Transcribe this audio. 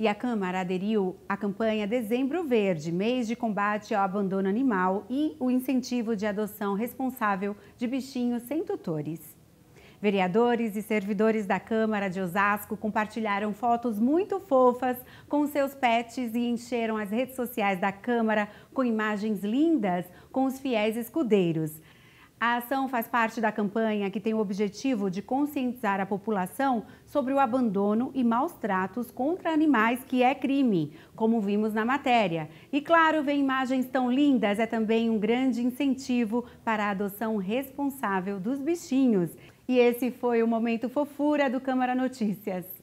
E a Câmara aderiu à campanha Dezembro Verde, mês de combate ao abandono animal e o incentivo de adoção responsável de bichinhos sem tutores. Vereadores e servidores da Câmara de Osasco compartilharam fotos muito fofas com seus pets e encheram as redes sociais da Câmara com imagens lindas com os fiéis escudeiros. A ação faz parte da campanha que tem o objetivo de conscientizar a população sobre o abandono e maus tratos contra animais, que é crime, como vimos na matéria. E claro, ver imagens tão lindas é também um grande incentivo para a adoção responsável dos bichinhos. E esse foi o Momento Fofura do Câmara Notícias.